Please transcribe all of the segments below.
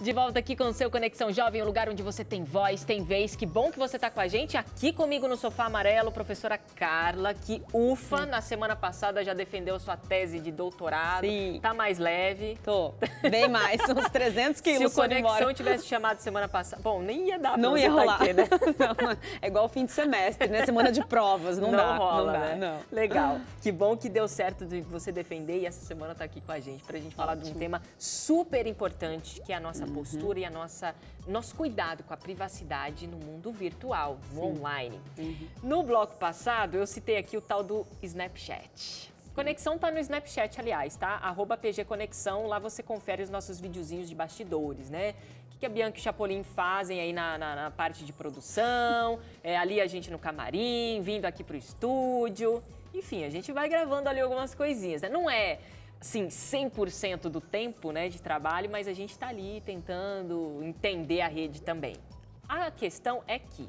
De volta aqui com o seu Conexão Jovem, o um lugar onde você tem voz, tem vez. Que bom que você está com a gente. Aqui comigo no sofá amarelo, professora Carla, que ufa, na semana passada já defendeu sua tese de doutorado. Sim. Tá mais leve. Tô. Bem mais, uns 300 quilos. Se o Conexão tivesse chamado semana passada, bom, nem ia dar pra Não ia tá rolar. aqui, né? não, é igual fim de semestre, né? Semana de provas, não, não dá. Rola, não dá, né? não. Legal. Que bom que deu certo de você defender e essa semana tá aqui com a gente pra gente falar Ótimo. de um tema super importante, que é a nossa Uhum. postura uhum. e a nossa nosso cuidado com a privacidade no mundo virtual, no online. Uhum. No bloco passado, eu citei aqui o tal do Snapchat. Conexão tá no Snapchat, aliás, tá? Arroba PG Conexão, lá você confere os nossos videozinhos de bastidores, né? O que, que a Bianca e o Chapolin fazem aí na, na, na parte de produção, é, ali a gente no camarim, vindo aqui pro estúdio. Enfim, a gente vai gravando ali algumas coisinhas, né? Não é sim, 100% do tempo né, de trabalho, mas a gente está ali tentando entender a rede também. A questão é que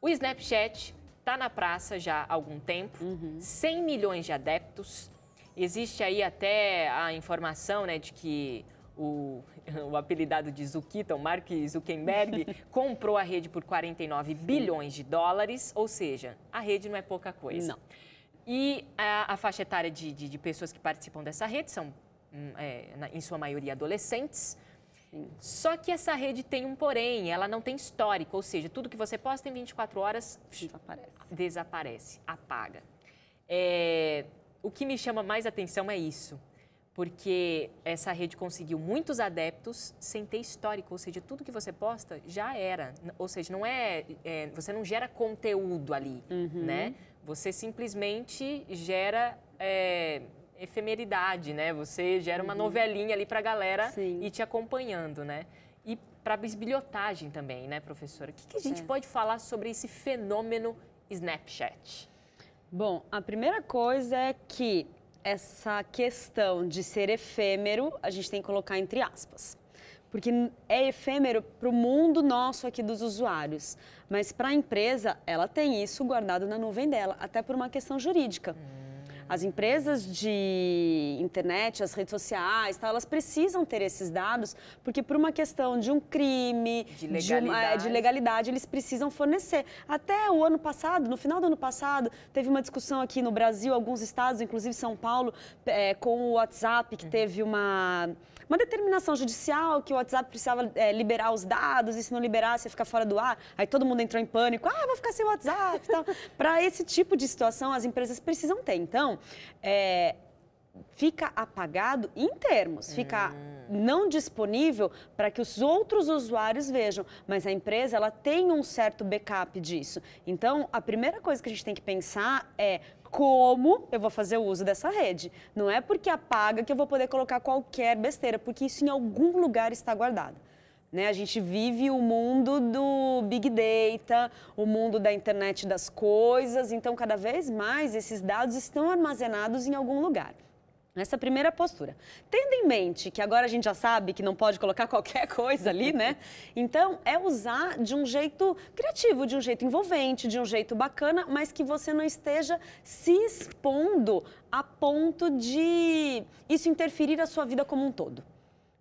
o Snapchat está na praça já há algum tempo, uhum. 100 milhões de adeptos. Existe aí até a informação né, de que o, o apelidado de Zuquita, o Mark Zuckerberg, comprou a rede por 49 bilhões de dólares, ou seja, a rede não é pouca coisa. Não. E a, a faixa etária de, de, de, pessoas que participam dessa rede são, hum, é, na, em sua maioria, adolescentes. Sim. Só que essa rede tem um porém, ela não tem histórico, ou seja, tudo que você posta em 24 horas desaparece, desaparece apaga. É, o que me chama mais atenção é isso, porque essa rede conseguiu muitos adeptos sem ter histórico, ou seja, tudo que você posta já era, ou seja, não é, é você não gera conteúdo ali, uhum. né? Você simplesmente gera é, efemeridade, né? Você gera uma uhum. novelinha ali para a galera Sim. e te acompanhando, né? E para bisbilhotagem também, né, professora? O que, que a gente é. pode falar sobre esse fenômeno Snapchat? Bom, a primeira coisa é que essa questão de ser efêmero, a gente tem que colocar entre aspas porque é efêmero para o mundo nosso aqui dos usuários. Mas para a empresa, ela tem isso guardado na nuvem dela, até por uma questão jurídica. As empresas de internet, as redes sociais, tá, elas precisam ter esses dados, porque por uma questão de um crime, de legalidade. De, uma, é, de legalidade. eles precisam fornecer. Até o ano passado, no final do ano passado, teve uma discussão aqui no Brasil, alguns estados, inclusive São Paulo, é, com o WhatsApp, que uhum. teve uma uma determinação judicial que o WhatsApp precisava é, liberar os dados e se não liberasse ia ficar fora do ar. Aí todo mundo entrou em pânico, ah, vou ficar sem WhatsApp e tal. Para esse tipo de situação, as empresas precisam ter. Então, é, fica apagado em termos, fica hum. não disponível para que os outros usuários vejam, mas a empresa ela tem um certo backup disso. Então, a primeira coisa que a gente tem que pensar é como eu vou fazer o uso dessa rede. Não é porque apaga que eu vou poder colocar qualquer besteira, porque isso em algum lugar está guardado. Né? A gente vive o mundo do Big Data, o mundo da internet das coisas, então cada vez mais esses dados estão armazenados em algum lugar. Nessa primeira postura. Tendo em mente que agora a gente já sabe que não pode colocar qualquer coisa ali, né? Então, é usar de um jeito criativo, de um jeito envolvente, de um jeito bacana, mas que você não esteja se expondo a ponto de isso interferir a sua vida como um todo.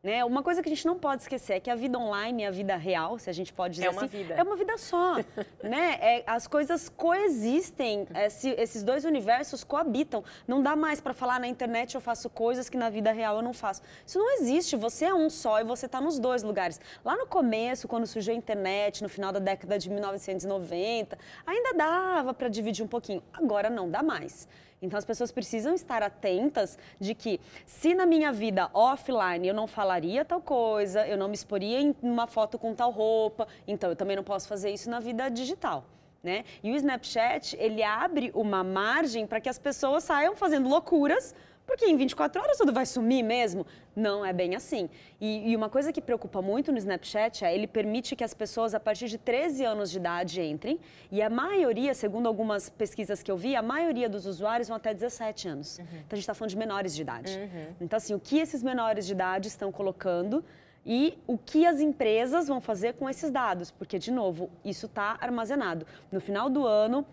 Né? Uma coisa que a gente não pode esquecer é que a vida online e a vida real, se a gente pode dizer é uma assim, vida. é uma vida só. né? É, as coisas coexistem, é, esses dois universos coabitam. Não dá mais para falar ah, na internet eu faço coisas que na vida real eu não faço. Isso não existe, você é um só e você está nos dois lugares. Lá no começo, quando surgiu a internet, no final da década de 1990, ainda dava para dividir um pouquinho. Agora não dá mais. Então as pessoas precisam estar atentas de que se na minha vida offline eu não falaria tal coisa, eu não me exporia em uma foto com tal roupa, então eu também não posso fazer isso na vida digital. Né? E o Snapchat, ele abre uma margem para que as pessoas saiam fazendo loucuras porque em 24 horas tudo vai sumir mesmo? Não é bem assim. E, e, uma coisa que preocupa muito no Snapchat é ele permite que as pessoas a partir de 13 anos de idade entrem. E a maioria, segundo algumas pesquisas que eu vi, a maioria dos usuários vão até 17 anos. Uhum. Então a gente está falando de menores de idade. Uhum. Então, assim, o que esses menores de idade estão colocando e o que as empresas vão fazer com esses dados, porque, de novo, isso está armazenado. No final do ano,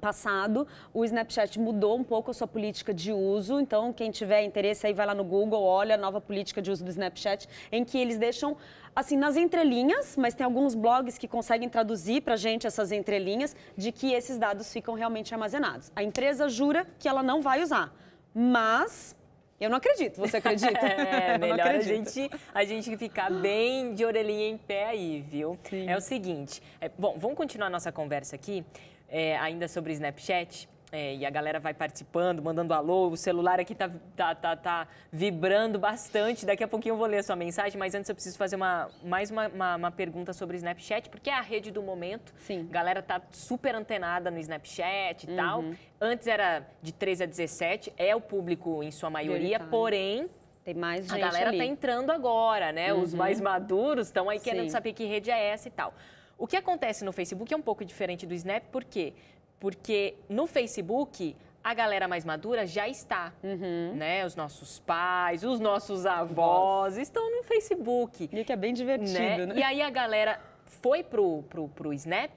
passado, o Snapchat mudou um pouco a sua política de uso. Então, quem tiver interesse aí vai lá no Google, olha a nova política de uso do Snapchat, em que eles deixam assim nas entrelinhas, mas tem alguns blogs que conseguem traduzir para a gente essas entrelinhas de que esses dados ficam realmente armazenados. A empresa jura que ela não vai usar, mas eu não acredito, você acredita? é, melhor a gente, a gente ficar bem de orelhinha em pé aí, viu? Sim. É o seguinte, é, bom, vamos continuar nossa conversa aqui é, ainda sobre Snapchat. É, e a galera vai participando, mandando alô. O celular aqui tá, tá, tá, tá, vibrando bastante. Daqui a pouquinho eu vou ler a sua mensagem, mas antes eu preciso fazer uma, mais uma, uma, uma pergunta sobre o Snapchat, porque é a rede do momento. Sim. A galera tá super antenada no Snapchat e uhum. tal. Antes era de 13 a 17, é o público em sua maioria, porém tem mais gente. A galera tá ali. tá entrando agora, né? Uhum. Os mais maduros estão aí querendo Sim. saber que rede é essa e tal. O que acontece no Facebook é um pouco diferente do Snap, por quê? Porque no Facebook a galera mais madura já está, uhum. né? Os nossos pais, os nossos avós estão no Facebook. E que é bem divertido, né? né? E aí a galera foi pro, pro, pro Snap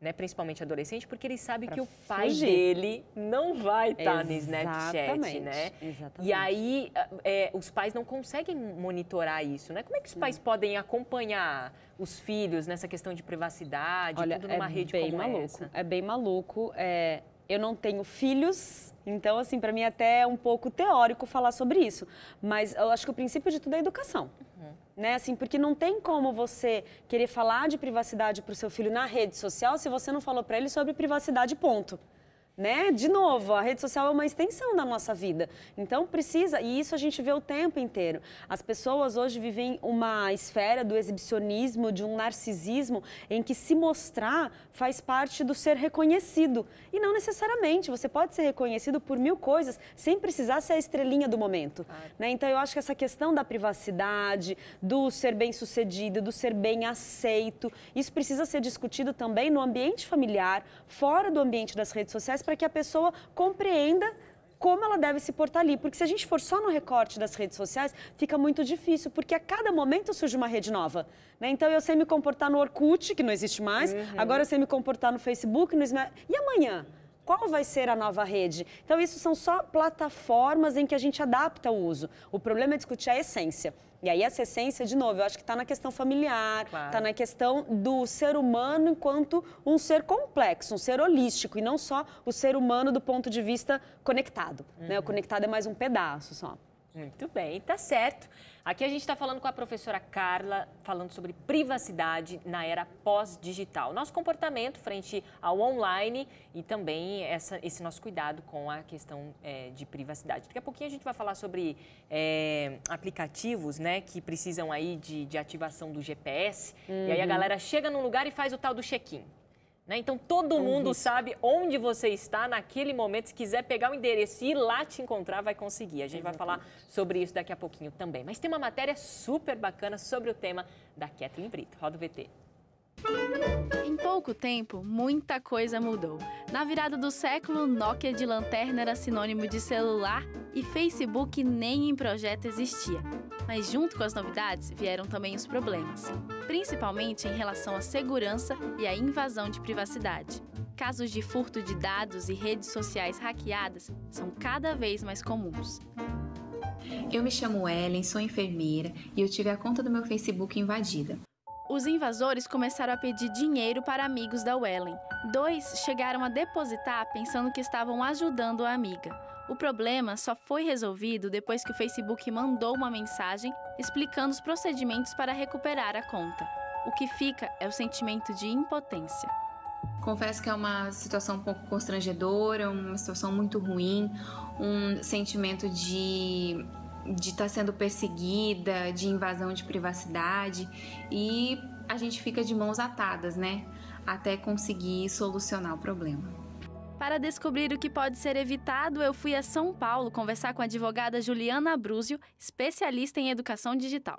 né, principalmente adolescente, porque ele sabe pra que o pai fugir. dele não vai estar tá no Snapchat, né? Exatamente. E aí é, os pais não conseguem monitorar isso, né? Como é que os pais não. podem acompanhar os filhos nessa questão de privacidade, Olha, tudo é numa é rede bem como maluco, essa? É bem maluco. É, eu não tenho filhos, então assim para mim é até um pouco teórico falar sobre isso, mas eu acho que o princípio de tudo é educação né? Assim, porque não tem como você querer falar de privacidade para o seu filho na rede social se você não falou para ele sobre privacidade, ponto né? De novo, a rede social é uma extensão da nossa vida. Então precisa, e isso a gente vê o tempo inteiro. As pessoas hoje vivem uma esfera do exibicionismo, de um narcisismo em que se mostrar faz parte do ser reconhecido. E não necessariamente, você pode ser reconhecido por mil coisas sem precisar ser a estrelinha do momento, né? Então eu acho que essa questão da privacidade, do ser bem-sucedido, do ser bem aceito, isso precisa ser discutido também no ambiente familiar, fora do ambiente das redes sociais para que a pessoa compreenda como ela deve se portar ali. Porque se a gente for só no recorte das redes sociais, fica muito difícil, porque a cada momento surge uma rede nova. Né? Então eu sei me comportar no Orkut, que não existe mais, uhum. agora eu sei me comportar no Facebook, no Snapchat. E amanhã? qual vai ser a nova rede. Então, isso são só plataformas em que a gente adapta o uso. O problema é discutir a essência. E aí essa essência, de novo, eu acho que está na questão familiar, está claro. Tá na questão do ser humano enquanto um ser complexo, um ser holístico, e não só o ser humano do ponto de vista conectado. Uhum. Né? O uhum. conectado é mais um pedaço só. Muito bem, tá certo. Aqui a gente está falando com a professora Carla, falando sobre privacidade na era pós-digital. Nosso comportamento frente ao online e também essa, esse nosso cuidado com a questão é, de privacidade. Daqui a pouquinho a gente vai falar sobre é, aplicativos, né, que precisam aí de, de ativação do GPS. Uhum. E aí a uhum. galera chega num lugar e faz o tal do check-in. Né? Então todo é mundo sabe onde você está naquele momento. Se quiser pegar o endereço e ir lá te encontrar, vai conseguir. A gente Exatamente. vai falar sobre isso daqui a pouquinho também. Mas tem uma matéria super bacana sobre o tema da Kathleen Brito. Roda o VT. Em pouco tempo, muita coisa mudou. Na virada do século, Nokia de lanterna era sinônimo de celular e Facebook nem em projeto existia. Mas junto com as novidades vieram também os problemas, principalmente em relação à segurança e à invasão de privacidade. Casos de furto de dados e redes sociais hackeadas são cada vez mais comuns. Eu me chamo Ellen, sou enfermeira e eu tive a conta do meu Facebook invadida. Os invasores começaram a pedir dinheiro para amigos da Wellen. Dois chegaram a depositar pensando que estavam ajudando a amiga. O problema só foi resolvido depois que o Facebook mandou uma mensagem explicando os procedimentos para recuperar a conta. O que fica é o sentimento de impotência. Confesso que é uma situação um pouco constrangedora, uma situação muito ruim, um sentimento de de estar tá sendo perseguida, de invasão de privacidade e a gente fica de mãos atadas, né? Até conseguir solucionar o problema. Para descobrir o que pode ser evitado, eu fui a São Paulo conversar com a advogada Juliana Abruzio, especialista em educação digital.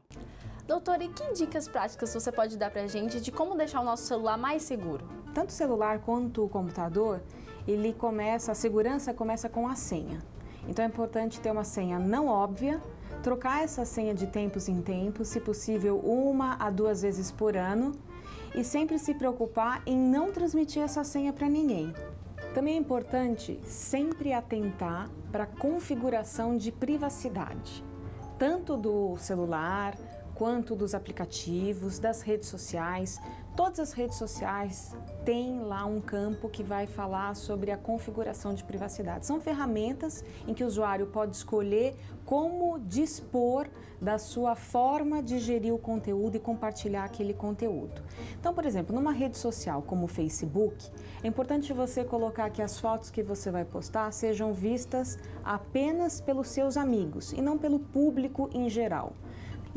Doutora, e que dicas práticas você pode dar para a gente de como deixar o nosso celular mais seguro? Tanto o celular quanto o computador, ele começa, a segurança começa com a senha. Então é importante ter uma senha não óbvia, trocar essa senha de tempos em tempos, se possível uma a duas vezes por ano, e sempre se preocupar em não transmitir essa senha para ninguém. Também é importante sempre atentar para a configuração de privacidade, tanto do celular quanto dos aplicativos, das redes sociais. Todas as redes sociais têm lá um campo que vai falar sobre a configuração de privacidade. São ferramentas em que o usuário pode escolher como dispor da sua forma de gerir o conteúdo e compartilhar aquele conteúdo. Então, por exemplo, numa rede social como o Facebook, é importante você colocar que as fotos que você vai postar sejam vistas apenas pelos seus amigos e não pelo público em geral.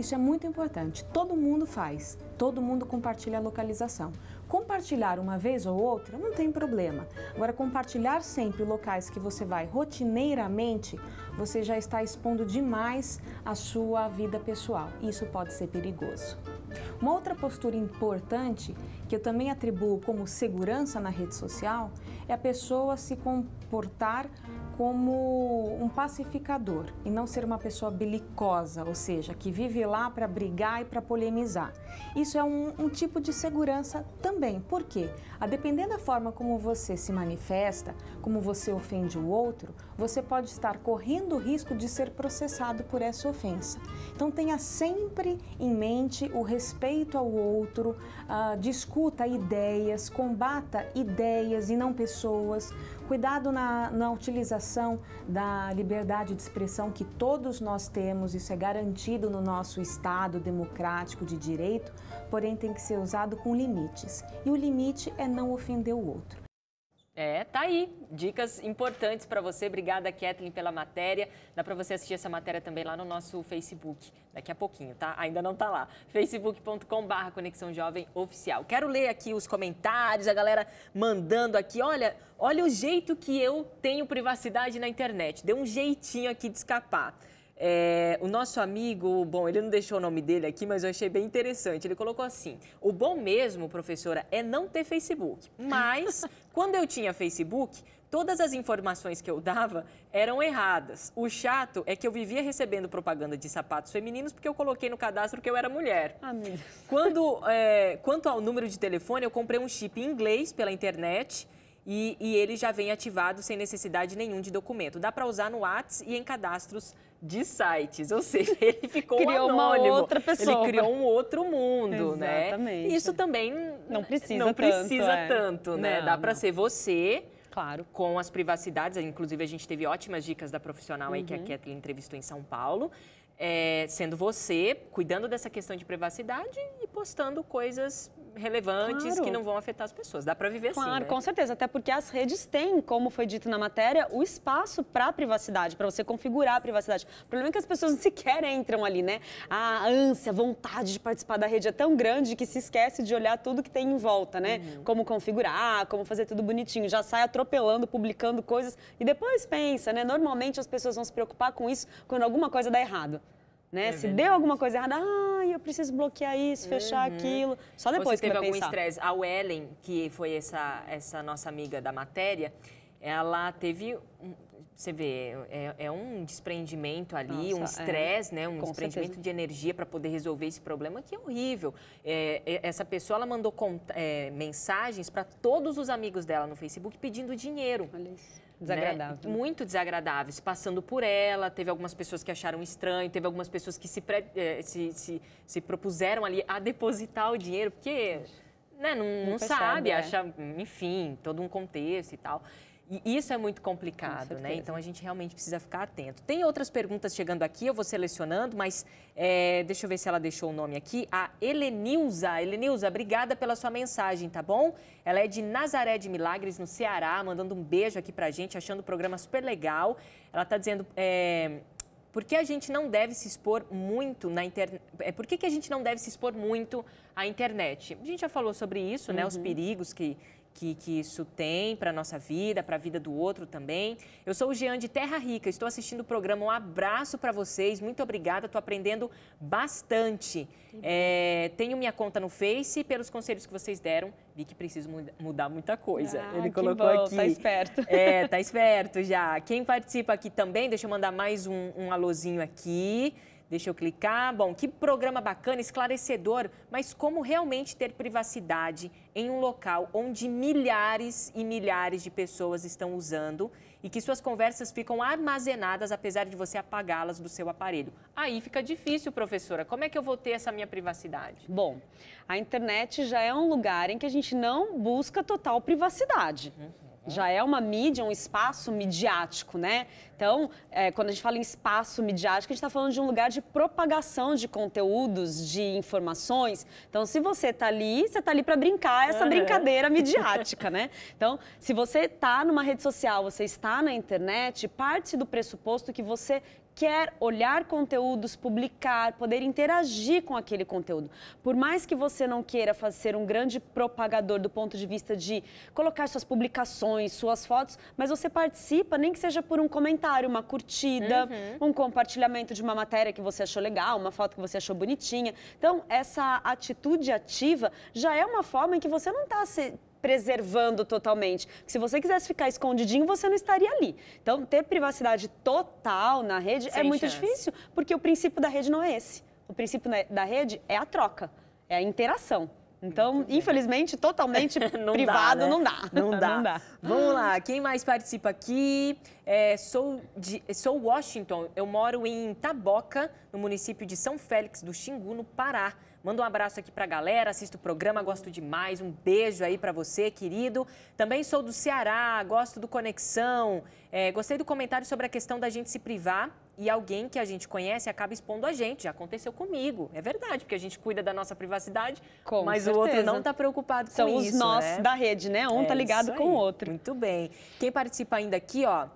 Isso é muito importante. Todo mundo faz, todo mundo compartilha a localização. Compartilhar uma vez ou outra não tem problema. Agora, compartilhar sempre locais que você vai rotineiramente, você já está expondo demais a sua vida pessoal. Isso pode ser perigoso. Uma outra postura importante que eu também atribuo como segurança na rede social é a pessoa se comportar como um pacificador e não ser uma pessoa belicosa, ou seja, que vive lá para brigar e para polemizar. Isso é um, um, tipo de segurança também, porque a ah, depender da forma como você se manifesta, como você ofende o outro, você pode estar correndo o risco de ser processado por essa ofensa. Então tenha sempre em mente o respeito ao outro, uh, discuta ideias, combata ideias e não pessoas, cuidado na, na utilização da liberdade de expressão que todos nós temos, isso é garantido no nosso Estado democrático de direito, porém tem que ser usado com limites. E o limite é não ofender o outro. É, tá aí. Dicas importantes para você. Obrigada, Kathleen, pela matéria. Dá para você assistir essa matéria também lá no nosso Facebook, daqui a pouquinho, tá? Ainda não tá lá. facebook.com/barra Conexão Jovem Oficial. Quero ler aqui os comentários, a galera mandando aqui. Olha, olha o jeito que eu tenho privacidade na internet. Deu um jeitinho aqui de escapar. É, o nosso amigo, bom, ele não deixou o nome dele aqui, mas eu achei bem interessante. Ele colocou assim: o bom mesmo, professora, é não ter Facebook. Mas, quando eu tinha Facebook, todas as informações que eu dava eram erradas. O chato é que eu vivia recebendo propaganda de sapatos femininos porque eu coloquei no cadastro que eu era mulher. Amiga. Quando, é, quanto ao número de telefone, eu comprei um chip em inglês pela internet. E, e ele já vem ativado sem necessidade nenhum de documento. Dá para usar no Whats e em cadastros de sites, ou seja, ele ficou criou anônimo. uma outra pessoa. Ele criou um outro mundo, né? Exatamente. né? Isso também não precisa não precisa é. tanto, é. né? Não, Dá para ser você. Claro. Com as privacidades, inclusive a gente teve ótimas dicas da profissional uhum. aí que a uhum. Kathleen entrevistou em São Paulo. É, sendo você, cuidando dessa questão de privacidade e postando coisas relevantes claro. que não vão afetar as pessoas. Dá para viver claro, assim. Claro, né? com certeza. Até porque as redes têm, como foi dito na matéria, o espaço para a privacidade, para você configurar a privacidade. O problema é que as pessoas não sequer entram ali, né? A ânsia, a vontade de participar da rede é tão grande que se esquece de olhar tudo que tem em volta, né? Uhum. Como configurar, como fazer tudo bonitinho. Já sai atropelando, publicando coisas e depois pensa, né? Normalmente as pessoas vão se preocupar com isso quando alguma coisa dá errado. Né? É Se deu alguma coisa errada, ah, eu preciso bloquear isso, fechar uhum. aquilo. Só depois Você que teve algum estresse. A Ellen, que foi essa, essa nossa amiga da matéria, ela teve. Você vê, é, é um desprendimento ali, nossa, um é. estresse, é, né? Um desprendimento certeza. de energia para poder resolver esse problema que é horrível. É, é essa pessoa ela mandou é, mensagens para todos os amigos dela no Facebook pedindo dinheiro. Olha isso. Né? Desagradável. Né? Muito desagradáveis, passando por ela. Teve algumas pessoas que acharam estranho, teve algumas pessoas que se, eh, se, se, se propuseram ali a depositar o dinheiro, porque né, não, não, não percebe, sabe, é. acha, enfim, todo um contexto e tal. E isso é muito complicado, né? Então a gente realmente precisa ficar atento. Tem outras perguntas chegando aqui, eu vou selecionando, mas é, deixa eu ver se ela deixou o nome aqui. A Helenilza. Helenilza, obrigada pela sua mensagem, tá bom? Ela é de Nazaré de Milagres, no Ceará, mandando um beijo aqui pra gente, achando o programa super legal. Ela tá dizendo. É, por que a gente não deve se expor muito na internet? Eh, por que, que a gente não deve se expor muito à internet? A gente já falou sobre isso, né? Os uhum. perigos que que, que isso tem para a nossa vida, para a vida do outro também. Eu sou o Jean de Terra Rica, estou assistindo o programa. Um abraço para vocês, muito obrigada, estou aprendendo bastante. É, tenho minha conta no Face e pelos conselhos que vocês deram, vi que preciso mudar muita coisa. Ah, Ele colocou bom, tá aqui. Tá esperto. É, tá esperto já. Quem participa aqui também, deixa eu mandar mais um, um alôzinho aqui. Deixa eu clicar. Bom, que programa bacana, esclarecedor, mas como realmente ter privacidade em um local onde milhares e milhares de pessoas estão usando e que suas conversas ficam armazenadas apesar de você apagá-las do seu aparelho? Aí fica difícil, professora. Como é que eu vou ter essa minha privacidade? Bom, a internet já é um lugar em que a gente não busca total privacidade. Uhum. Uhum. já é uma mídia, um espaço midiático, né? Então, é, quando a gente fala em espaço midiático, a gente está falando de um lugar de propagação de conteúdos, de informações. Então, se você está ali, você está ali para brincar essa uhum. brincadeira midiática, né? Então, se você está numa rede social, você está na internet, parte do pressuposto que você quer olhar conteúdos, publicar, poder interagir com aquele conteúdo. Por mais que você não queira ser um grande propagador do ponto de vista de colocar suas publicações, suas fotos, mas você participa, nem que seja por um comentário, uma curtida, uhum. um compartilhamento de uma matéria que você achou legal, uma foto que você achou bonitinha. Então, essa atitude ativa já é uma forma em que você não está se preservando totalmente. se você quisesse ficar escondidinho, você não estaria ali. Então, ter privacidade total na rede é Sem é muito chance. difícil, porque o princípio da rede não é esse. O princípio da rede é a troca, é a interação. Então, infelizmente, totalmente não privado dá, né? não, dá. Não, dá. não dá. Vamos lá, quem mais participa aqui? É, sou, de, sou Washington, eu moro em Taboca, no município de São Félix do Xingu, no Pará. Manda um abraço aqui para a galera, assisto o programa, gosto demais. Um beijo aí para você, querido. Também sou do Ceará, gosto do Conexão. É, gostei do comentário sobre a questão da gente se privar e alguém que a gente conhece acaba expondo a gente. Já aconteceu comigo. É verdade, porque a gente cuida da nossa privacidade, com mas certeza. o outro não está preocupado São com isso. São os nós né? da rede, né? Um é, tá ligado com o outro. Muito bem. Quem participa ainda aqui, ó,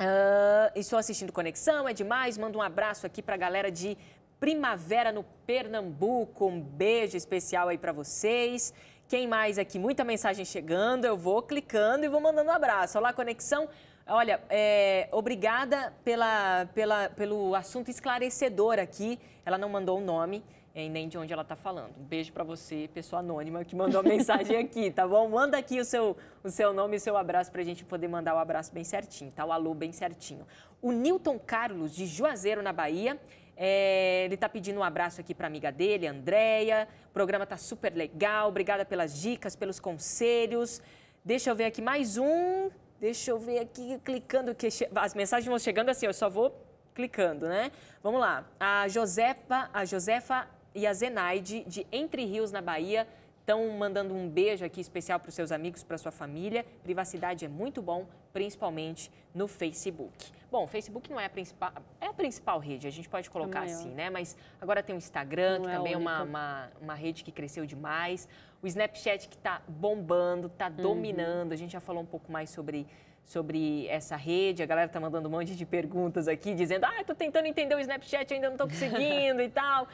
Uh, estou assistindo Conexão, é demais. Manda um abraço aqui para a galera de Primavera no Pernambuco. Um beijo especial aí para vocês. Quem mais aqui? Muita mensagem chegando. Eu vou clicando e vou mandando um abraço. Olá, Conexão. Olha, é, obrigada pela, pela, pelo assunto esclarecedor aqui. Ela não mandou o um nome é, nem de onde ela está falando. Um beijo para você, pessoa anônima que mandou a mensagem aqui, tá bom? Manda aqui o seu, o seu nome e o seu abraço para a gente poder mandar o abraço bem certinho, tá? O alô bem certinho. O Newton Carlos, de Juazeiro, na Bahia, é, ele está pedindo um abraço aqui para a amiga dele, Andréia. O programa está super legal. Obrigada pelas dicas, pelos conselhos. Deixa eu ver aqui mais um. Deixa eu ver aqui, clicando, que as mensagens vão chegando assim, eu só vou clicando, né? Vamos lá. A Josefa, a Josefa e a Zenaide, de Entre Rios, na Bahia, Estão mandando um beijo aqui especial para os seus amigos, para sua família. Privacidade é muito bom, principalmente no Facebook. Bom, o Facebook não é a principal, é a principal rede, a gente pode colocar é. assim, né? Mas agora tem o Instagram, não que é também é uma, uma, uma, rede que cresceu demais. O Snapchat que está bombando, está uhum. dominando. Uhum. A gente já falou um pouco mais sobre sobre essa rede. A galera está mandando um monte de perguntas aqui, dizendo: ah, eu tentando entender o Snapchat, ainda não estou conseguindo e tal.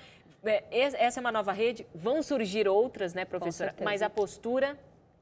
É, essa é uma nova rede, vão surgir outras, né, professora? Mas a postura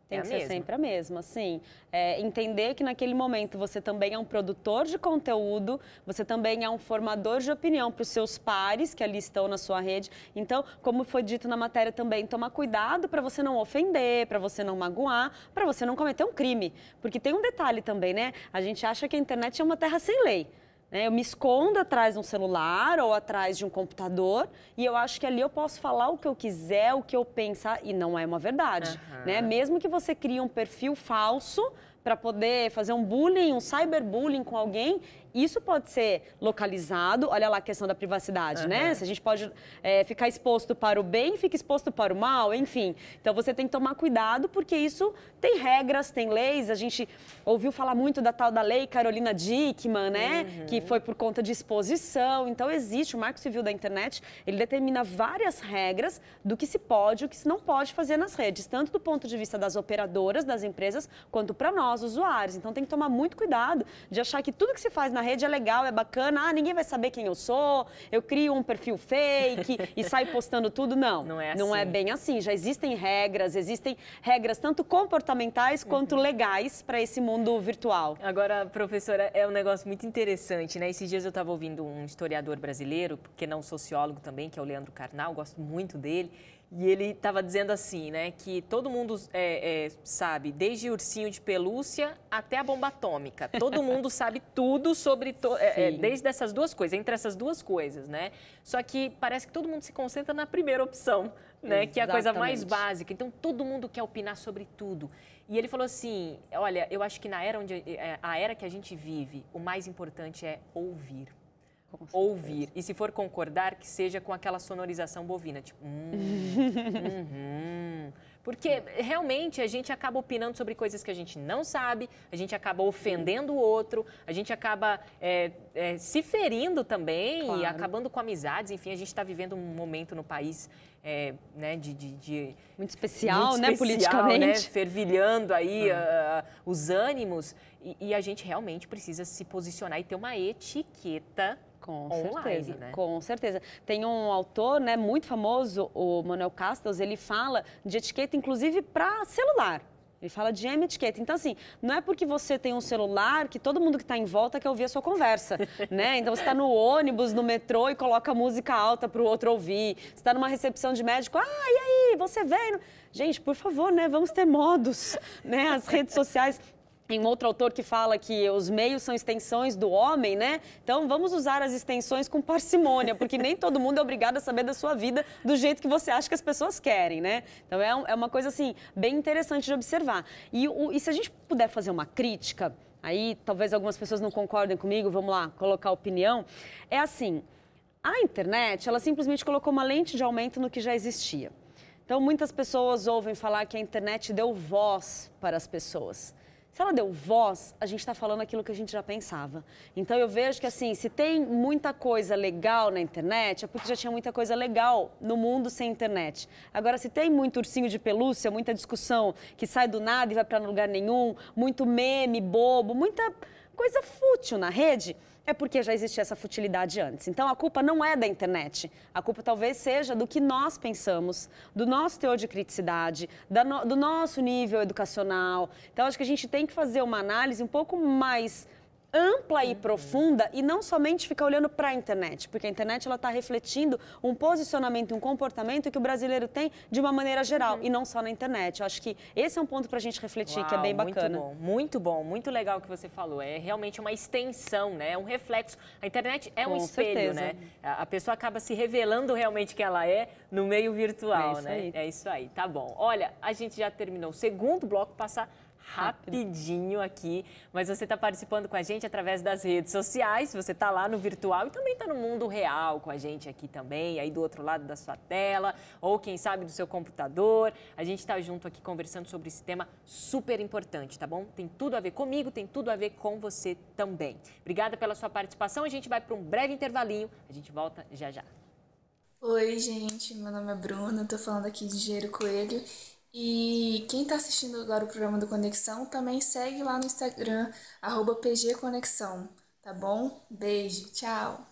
tem é que ser mesma. sempre a mesma, sim. É, entender que naquele momento você também é um produtor de conteúdo, você também é um formador de opinião para os seus pares que ali estão na sua rede. Então, como foi dito na matéria também, tomar cuidado para você não ofender, para você não magoar, para você não cometer um crime. Porque tem um detalhe também, né? A gente acha que a internet é uma terra sem lei. Né? Eu me escondo atrás de um celular ou atrás de um computador e eu acho que ali eu posso falar o que eu quiser, o que eu pensar, e não é uma verdade. Uhum. Né? Mesmo que você crie um perfil falso para poder fazer um bullying, um cyberbullying com alguém, isso pode ser localizado, olha lá a questão da privacidade, uhum. né? Se a gente pode é, ficar exposto para o bem, fica exposto para o mal, enfim. Então você tem que tomar cuidado, porque isso tem regras, tem leis. A gente ouviu falar muito da tal da lei Carolina Dickman, né? Uhum. Que foi por conta de exposição. Então existe, o Marco Civil da Internet, ele determina várias regras do que se pode e o que se não pode fazer nas redes, tanto do ponto de vista das operadoras, das empresas, quanto para nós, usuários. Então tem que tomar muito cuidado de achar que tudo que se faz na na rede é legal, é bacana, ah, ninguém vai saber quem eu sou, eu crio um perfil fake e saio postando tudo. Não, não é, assim. não é assim. bem assim. Já existem regras, existem regras tanto comportamentais quanto uhum. legais para esse mundo virtual. Agora, professora, é um negócio muito interessante, né? Esses dias eu estava ouvindo um historiador brasileiro, porque não sociólogo também, que é o Leandro Carnal, gosto muito dele. E ele estava dizendo assim, né, que todo mundo é, é, sabe, desde ursinho de pelúcia até a bomba atômica. Todo mundo sabe tudo sobre, to, é, é desde essas duas coisas, entre essas duas coisas, né? Só que parece que todo mundo se concentra na primeira opção, né, Exatamente. que é a coisa mais básica. Então todo mundo quer opinar sobre tudo. E ele falou assim, olha, eu acho que na era onde é, a era que a gente vive, o mais importante é ouvir ouvir. E se for concordar, que seja com aquela sonorização bovina, tipo. Hum, uhum. Porque realmente a gente acaba opinando sobre coisas que a gente não sabe, a gente acaba ofendendo o outro, a gente acaba é, é, se ferindo também claro. e acabando com amizades. Enfim, a gente está vivendo um momento no país é, né, de, de, de, Muito especial, muito né, né politicamente. Né, fervilhando aí hum. uh, os ânimos. E, e a gente realmente precisa se posicionar e ter uma etiqueta com online, certeza, né? com certeza. Tem um autor, né, muito famoso, o Manuel Castells, ele fala de etiqueta inclusive para celular. Ele fala de M etiqueta. Então, assim, não é porque você tem um celular que todo mundo que está em volta quer ouvir a sua conversa, né? Então, você está no ônibus, no metrô e coloca música alta para o outro ouvir. Você está numa recepção de médico, ah, e aí, você veio? Gente, por favor, né? Vamos ter modos, né? As redes sociais tem um outro autor que fala que os meios são extensões do homem, né? Então vamos usar as extensões com parcimônia, porque nem todo mundo é obrigado a saber da sua vida do jeito que você acha que as pessoas querem, né? Então é, é uma coisa assim bem interessante de observar. E, o, e se a gente puder fazer uma crítica, aí talvez algumas pessoas não concordem comigo, vamos lá colocar opinião. É assim, a internet ela simplesmente colocou uma lente de aumento no que já existia. Então muitas pessoas ouvem falar que a internet deu voz para as pessoas se ela deu voz, a gente está falando aquilo que a gente já pensava. Então eu vejo que assim, se tem muita coisa legal na internet, é porque já tinha muita coisa legal no mundo sem internet. Agora, se tem muito ursinho de pelúcia, muita discussão que sai do nada e vai para lugar nenhum, muito meme bobo, muita coisa fútil na rede, é porque já existia essa futilidade antes. Então a culpa não é da internet. A culpa talvez seja do que nós pensamos, do nosso teor de criticidade, do nosso nível educacional. Então acho que a gente tem que fazer uma análise um pouco mais ampla e uhum. profunda e não somente ficar olhando para a internet, porque a internet ela está refletindo um posicionamento, um comportamento que o brasileiro tem de uma maneira geral uhum. e não só na internet. Eu acho que esse é um ponto para a gente refletir Uau, que é bem bacana. Muito bom, muito bom, muito legal o que você falou. É realmente uma extensão, né? É um reflexo. A internet é Com um espelho, né? certeza. né? A pessoa acaba se revelando realmente que ela é no meio virtual, é né? Aí. É isso aí, tá bom. Olha, a gente já terminou o segundo bloco, passar rapidinho aqui, mas você está participando com a gente através das redes sociais, você está lá no virtual e também está no mundo real com a gente aqui também, aí do outro lado da sua tela, ou quem sabe do seu computador. A gente está junto aqui conversando sobre esse tema super importante, tá bom? Tem tudo a ver comigo, tem tudo a ver com você também. Obrigada pela sua participação, a gente vai para um breve intervalinho, a gente volta já já. Oi, gente, meu nome é Bruna, tô falando aqui de Dinheiro Coelho e quem está assistindo agora o programa do Conexão também segue lá no Instagram, pgconexão, tá bom? Beijo, tchau!